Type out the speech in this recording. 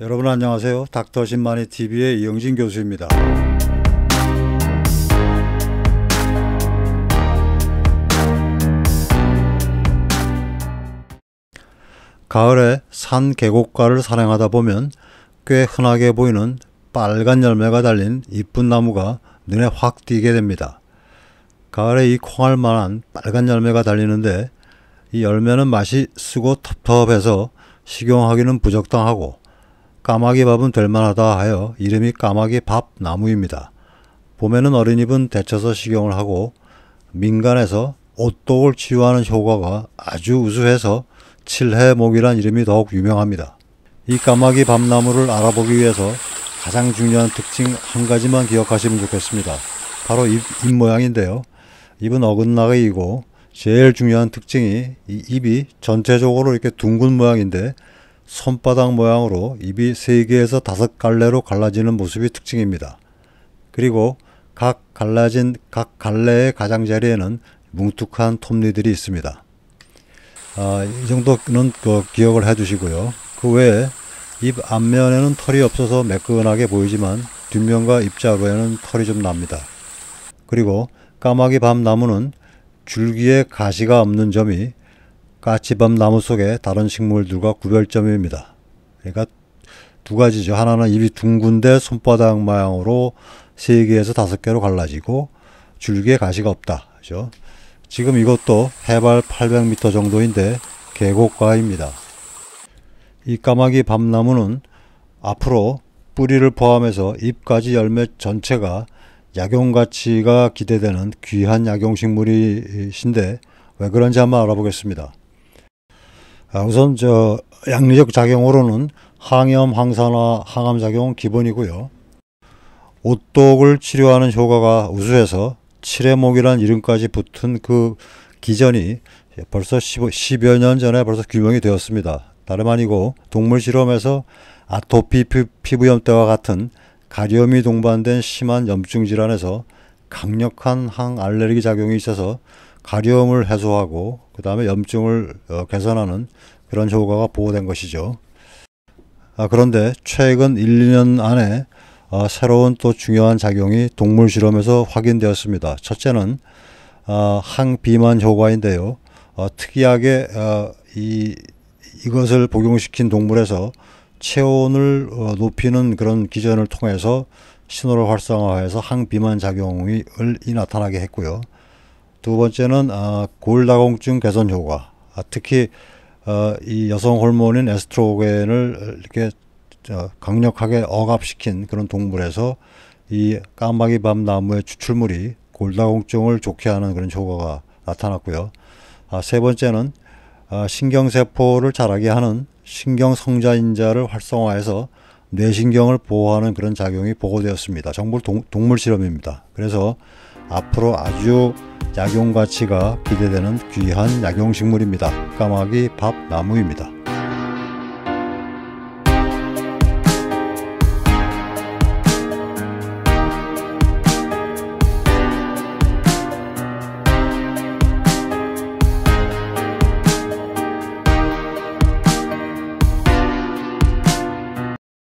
여러분 안녕하세요. 닥터 신만이 TV의 이영진 교수입니다. 가을에 산 계곡가를 산행하다 보면 꽤 흔하게 보이는 빨간 열매가 달린 이쁜 나무가 눈에 확 띄게 됩니다. 가을에 이 콩알 만한 빨간 열매가 달리는데 이 열매는 맛이 쓰고 텁텁해서 식용하기는 부적당하고 까마귀 밥은 될만하다 하여 이름이 까마귀 밥 나무입니다. 봄에는 어린잎은 데쳐서 식용을 하고 민간에서 오똑을 치유하는 효과가 아주 우수해서 칠해목이란 이름이 더욱 유명합니다. 이 까마귀 밤나무를 알아보기 위해서 가장 중요한 특징 한 가지만 기억하시면 좋겠습니다. 바로 잎, 잎 모양인데요. 잎은 어긋나게이고 제일 중요한 특징이 이 잎이 전체적으로 이렇게 둥근 모양인데 손바닥 모양으로 입이 3개에서 5갈래로 갈라지는 모습이 특징입니다. 그리고 각 갈라진 각 갈래의 가장자리에는 뭉툭한 톱니들이 있습니다. 아, 이 정도는 그 기억을 해 주시고요. 그 외에 입 앞면에는 털이 없어서 매끈하게 보이지만 뒷면과 입자루에는 털이 좀 납니다. 그리고 까마귀 밤나무는 줄기에 가시가 없는 점이 까치밤 나무 속에 다른 식물들과 구별점입니다. 그러니까 두 가지죠. 하나는 잎이 둥근데 손바닥 모양으로 세 개에서 다섯 개로 갈라지고 줄기에 가시가 없다. 그죠? 지금 이것도 해발 800m 정도인데 계곡가입니다. 이 까마귀 밤나무는 앞으로 뿌리를 포함해서 잎까지 열매 전체가 약용 가치가 기대되는 귀한 약용 식물이신데 왜 그런지 한번 알아보겠습니다. 아, 우선 저 양리적 작용으로는 항염, 항산화, 항암 작용 은 기본이고요. 오독을 치료하는 효과가 우수해서 칠해목이라는 이름까지 붙은 그 기전이 벌써 10, 여년 전에 벌써 규명이 되었습니다. 다름 아니고 동물 실험에서 아토피 피부염때와 같은 가려움이 동반된 심한 염증 질환에서 강력한 항알레르기 작용이 있어서 가려움을 해소하고 그 다음에 염증을 어, 개선하는 그런 효과가 보호된 것이죠. 아, 그런데 최근 1, 2년 안에 아, 새로운 또 중요한 작용이 동물 실험에서 확인되었습니다. 첫째는 아, 항비만 효과인데요. 어, 특이하게 어, 이, 이것을 복용시킨 동물에서 체온을 어, 높이는 그런 기전을 통해서 신호를 활성화해서 항비만 작용을 나타나게 했고요. 두 번째는 아, 골다공증 개선 효과. 아, 특히 어, 이 여성 호르몬인 에스트로겐을 이렇게 강력하게 억압시킨 그런 동물에서 이 까마귀 밤 나무의 추출물이 골다공증을 좋게 하는 그런 효과가 나타났고요. 아, 세 번째는 아, 신경세포를 자라게 하는 신경성자인자를 활성화해서 뇌신경을 보호하는 그런 작용이 보고되었습니다. 정부 동물 실험입니다. 그래서 앞으로 아주 약용 가치가 기대되는 귀한 약용식물입니다. 까마귀 밥나무입니다.